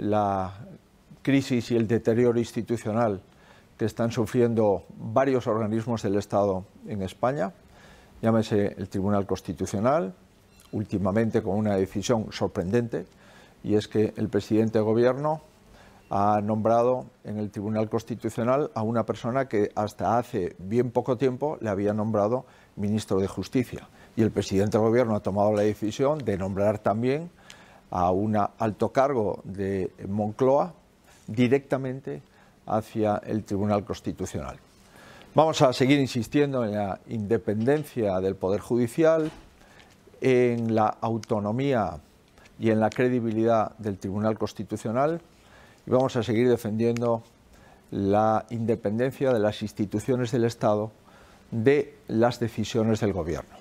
la crisis y el deterioro institucional que están sufriendo varios organismos del Estado en España, llámese el Tribunal Constitucional, últimamente con una decisión sorprendente, y es que el presidente de Gobierno ha nombrado en el Tribunal Constitucional a una persona que hasta hace bien poco tiempo le había nombrado ministro de Justicia. Y el presidente del Gobierno ha tomado la decisión de nombrar también a un alto cargo de Moncloa directamente hacia el Tribunal Constitucional. Vamos a seguir insistiendo en la independencia del Poder Judicial, en la autonomía y en la credibilidad del Tribunal Constitucional y vamos a seguir defendiendo la independencia de las instituciones del Estado de las decisiones del Gobierno.